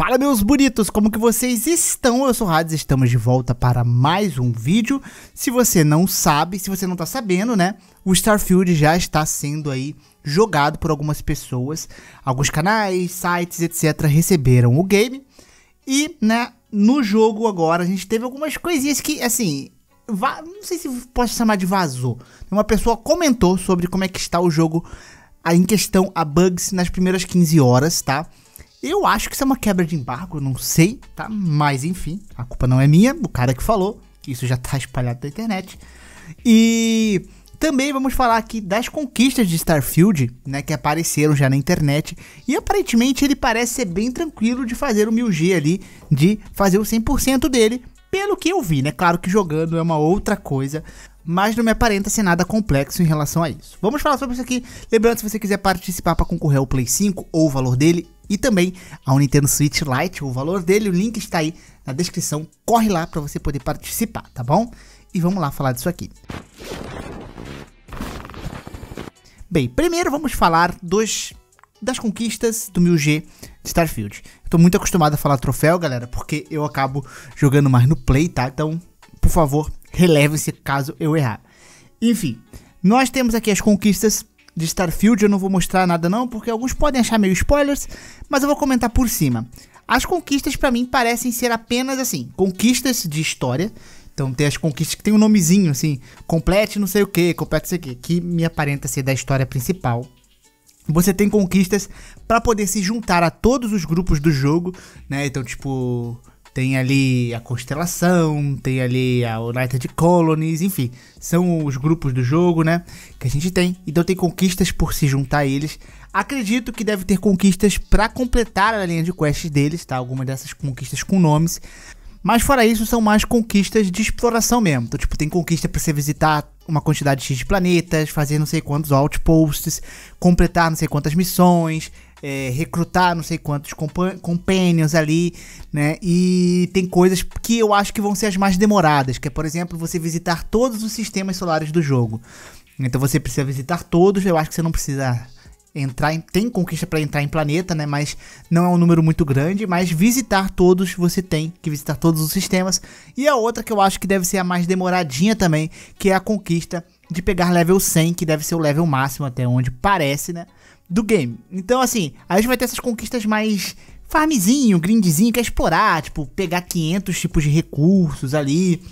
Fala meus bonitos, como que vocês estão? Eu sou o Hades, estamos de volta para mais um vídeo. Se você não sabe, se você não tá sabendo, né? O Starfield já está sendo aí jogado por algumas pessoas. Alguns canais, sites, etc. receberam o game. E, né, no jogo agora a gente teve algumas coisinhas que, assim, não sei se posso chamar de vazou. Uma pessoa comentou sobre como é que está o jogo em questão a bugs nas primeiras 15 horas, tá? Eu acho que isso é uma quebra de embargo, não sei, tá? Mas enfim, a culpa não é minha, o cara que falou, que isso já tá espalhado na internet. E também vamos falar aqui das conquistas de Starfield, né, que apareceram já na internet, e aparentemente ele parece ser bem tranquilo de fazer o 1000G ali, de fazer o 100% dele, pelo que eu vi, né? Claro que jogando é uma outra coisa, mas não me aparenta ser nada complexo em relação a isso. Vamos falar sobre isso aqui. Lembrando, se você quiser participar para concorrer ao Play 5 ou o valor dele, e também ao Nintendo Switch Lite. O valor dele, o link está aí na descrição. Corre lá para você poder participar, tá bom? E vamos lá falar disso aqui. Bem, primeiro vamos falar dos, das conquistas do 1000G de Starfield. Estou muito acostumado a falar troféu, galera, porque eu acabo jogando mais no play, tá? Então, por favor, releve-se caso eu errar. Enfim, nós temos aqui as conquistas de Starfield eu não vou mostrar nada não, porque alguns podem achar meio spoilers, mas eu vou comentar por cima. As conquistas para mim parecem ser apenas assim, conquistas de história. Então tem as conquistas que tem um nomezinho assim, complete não sei o que, complete não sei o que, que me aparenta ser da história principal. Você tem conquistas para poder se juntar a todos os grupos do jogo, né? Então tipo tem ali a Constelação, tem ali a United Colonies, enfim, são os grupos do jogo, né? Que a gente tem. Então tem conquistas por se juntar a eles. Acredito que deve ter conquistas para completar a linha de quests deles, tá? Algumas dessas conquistas com nomes. Mas fora isso, são mais conquistas de exploração mesmo. Então, tipo, tem conquista para você visitar uma quantidade X de planetas, fazer não sei quantos outposts, completar não sei quantas missões, é, recrutar não sei quantos companions ali, né? E tem coisas que eu acho que vão ser as mais demoradas, que é, por exemplo, você visitar todos os sistemas solares do jogo. Então você precisa visitar todos, eu acho que você não precisa entrar em, tem conquista para entrar em planeta, né? Mas não é um número muito grande, mas visitar todos você tem que visitar todos os sistemas. E a outra que eu acho que deve ser a mais demoradinha também, que é a conquista de pegar level 100, que deve ser o level máximo até onde parece, né? do game. Então, assim, a gente vai ter essas conquistas mais farmzinho, grindzinho, quer é explorar, tipo, pegar 500 tipos de recursos ali.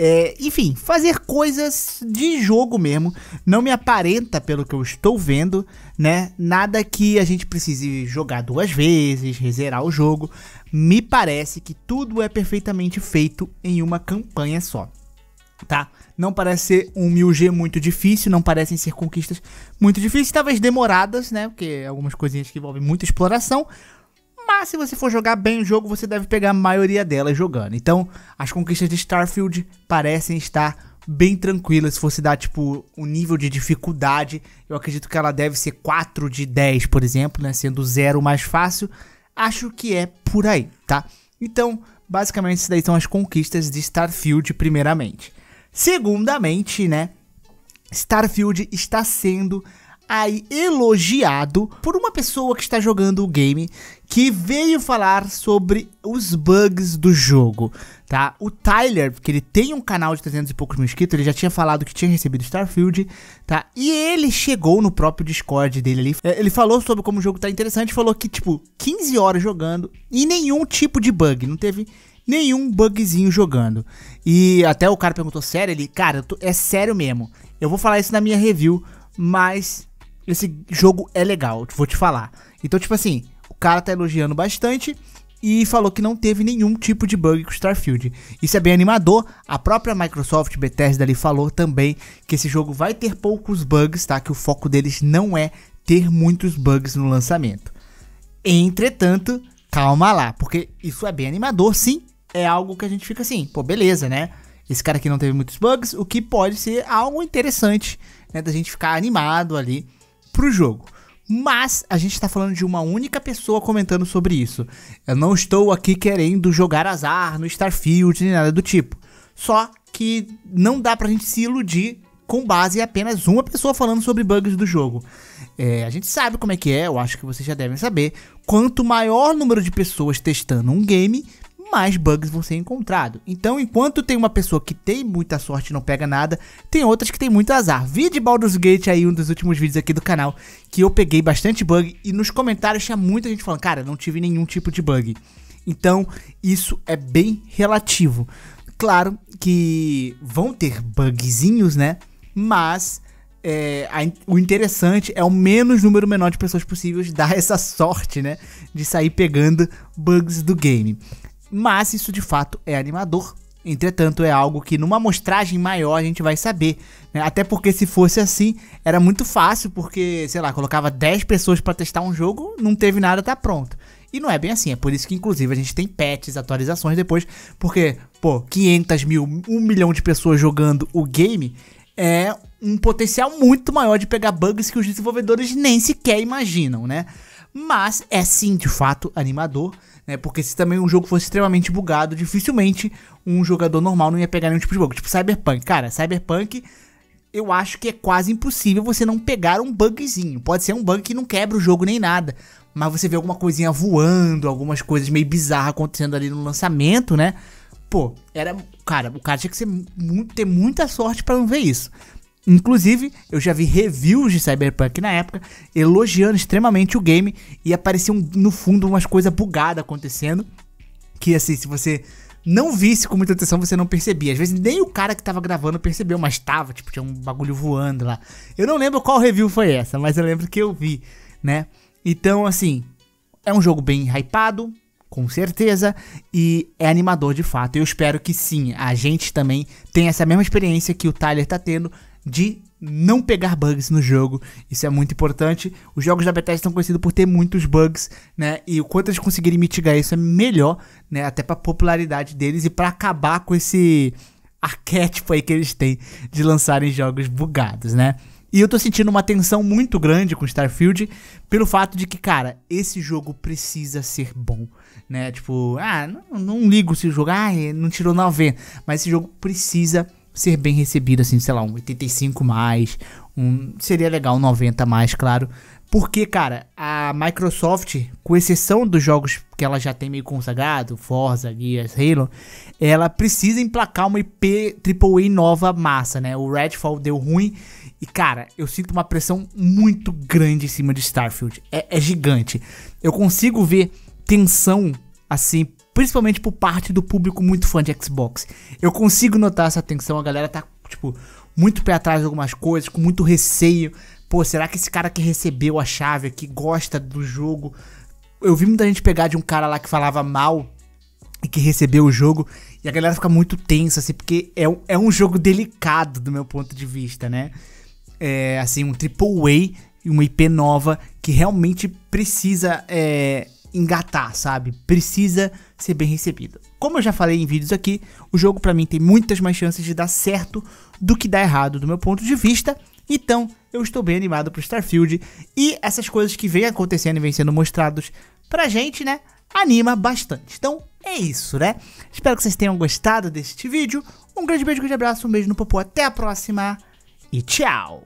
É, enfim, fazer coisas de jogo mesmo. Não me aparenta, pelo que eu estou vendo, né? Nada que a gente precise jogar duas vezes, rezerar o jogo. Me parece que tudo é perfeitamente feito em uma campanha só tá? Não parece ser um 1000G muito difícil, não parecem ser conquistas muito difíceis, talvez demoradas, né? Porque algumas coisinhas que envolvem muita exploração. Mas se você for jogar bem o jogo, você deve pegar a maioria delas jogando. Então, as conquistas de Starfield parecem estar bem tranquilas Se fosse dar, tipo, um nível de dificuldade, eu acredito que ela deve ser 4 de 10, por exemplo, né? Sendo zero mais fácil. Acho que é por aí, tá? Então, basicamente, isso daí são as conquistas de Starfield, primeiramente. Segundamente, né? Starfield está sendo aí elogiado por uma pessoa que está jogando o game que veio falar sobre os bugs do jogo, tá? O Tyler, que ele tem um canal de 300 e poucos mil inscritos, ele já tinha falado que tinha recebido Starfield, tá? E ele chegou no próprio Discord dele ali, é, ele falou sobre como o jogo tá interessante, falou que, tipo, 15 horas jogando e nenhum tipo de bug, não teve nenhum bugzinho jogando. E até o cara perguntou, sério? Ele, cara, tô, é sério mesmo. Eu vou falar isso na minha review, mas esse jogo é legal, vou te falar. Então, tipo assim, o cara tá elogiando bastante e falou que não teve nenhum tipo de bug com Starfield. Isso é bem animador. A própria Microsoft Bethesda ali falou também que esse jogo vai ter poucos bugs, tá? Que o foco deles não é ter muitos bugs no lançamento. Entretanto, calma lá, porque isso é bem animador, sim, é algo que a gente fica assim, pô, beleza, né? Esse cara aqui não teve muitos bugs, o que pode ser algo interessante, né? Da gente ficar animado ali pro jogo. Mas a gente está falando de uma única pessoa comentando sobre isso. Eu não estou aqui querendo jogar azar no Starfield nem nada do tipo. Só que não dá pra gente se iludir com base em apenas uma pessoa falando sobre bugs do jogo. É, a gente sabe como é que é, eu acho que vocês já devem saber. Quanto maior número de pessoas testando um game, mais bugs vão ser encontrados. Então, enquanto tem uma pessoa que tem muita sorte e não pega nada, tem outras que tem muito azar. Vi de Baldur's Gate aí, um dos últimos vídeos aqui do canal, que eu peguei bastante bug e nos comentários tinha muita gente falando, cara, não tive nenhum tipo de bug. Então, isso é bem relativo. Claro que vão ter bugzinhos, né? Mas é, a, o interessante é o menos número menor de pessoas possíveis dar essa sorte, né? De sair pegando bugs do game mas isso de fato é animador. Entretanto, é algo que numa amostragem maior a gente vai saber. Né? Até porque se fosse assim, era muito fácil, porque, sei lá, colocava 10 pessoas para testar um jogo, não teve nada, tá pronto. E não é bem assim, é por isso que inclusive a gente tem patches, atualizações depois, porque, pô, 500 mil, 1 milhão de pessoas jogando o game é um potencial muito maior de pegar bugs que os desenvolvedores nem sequer imaginam, né? mas é sim de fato animador, né? Porque se também um jogo fosse extremamente bugado, dificilmente um jogador normal não ia pegar nenhum tipo de bug. Tipo Cyberpunk, cara, Cyberpunk eu acho que é quase impossível você não pegar um bugzinho. Pode ser um bug que não quebra o jogo nem nada, mas você vê alguma coisinha voando, algumas coisas meio bizarras acontecendo ali no lançamento, né? Pô, era, cara, o cara tinha que ser, ter muita sorte para não ver isso. Inclusive, eu já vi reviews de Cyberpunk na época elogiando extremamente o game e apareciam no fundo umas coisas bugadas acontecendo. Que assim, se você não visse com muita atenção, você não percebia. Às vezes nem o cara que tava gravando percebeu, mas tava, tipo, tinha um bagulho voando lá. Eu não lembro qual review foi essa, mas eu lembro que eu vi, né? Então, assim, é um jogo bem hypado, com certeza, e é animador de fato. Eu espero que sim, a gente também tenha essa mesma experiência que o Tyler tá tendo de não pegar bugs no jogo. Isso é muito importante. Os jogos da Bethesda são conhecidos por ter muitos bugs, né? E o quanto eles conseguirem mitigar isso é melhor, né? Até para popularidade deles e para acabar com esse arquétipo aí que eles têm de lançarem jogos bugados, né? E eu tô sentindo uma tensão muito grande com Starfield pelo fato de que, cara, esse jogo precisa ser bom, né? Tipo, ah, não, não ligo se jogar, ah, não tirou 90, mas esse jogo precisa ser bem recebido, assim, sei lá, um 85 mais, um, seria legal um 90 mais, claro. Porque, cara, a Microsoft, com exceção dos jogos que ela já tem meio consagrado, Forza, Gears, Halo, ela precisa emplacar uma IP AAA nova massa, né? O Redfall deu ruim e, cara, eu sinto uma pressão muito grande em cima de Starfield. É, é gigante. Eu consigo ver tensão, assim, principalmente por parte do público muito fã de Xbox. Eu consigo notar essa tensão, a galera tá, tipo, muito pé atrás de algumas coisas, com muito receio. Pô, será que esse cara que recebeu a chave aqui gosta do jogo? Eu vi muita gente pegar de um cara lá que falava mal e que recebeu o jogo, e a galera fica muito tensa, assim, porque é, um, é um jogo delicado do meu ponto de vista, né? É, assim, um triple A, uma IP nova que realmente precisa é, engatar, sabe? Precisa ser bem recebida. Como eu já falei em vídeos aqui, o jogo para mim tem muitas mais chances de dar certo do que dar errado do meu ponto de vista. Então, eu estou bem animado pro Starfield e essas coisas que vêm acontecendo e vêm sendo mostrados pra gente, né? Anima bastante. Então, é isso, né? Espero que vocês tenham gostado deste vídeo. Um grande beijo, um grande abraço, um beijo no popô, até a próxima e tchau!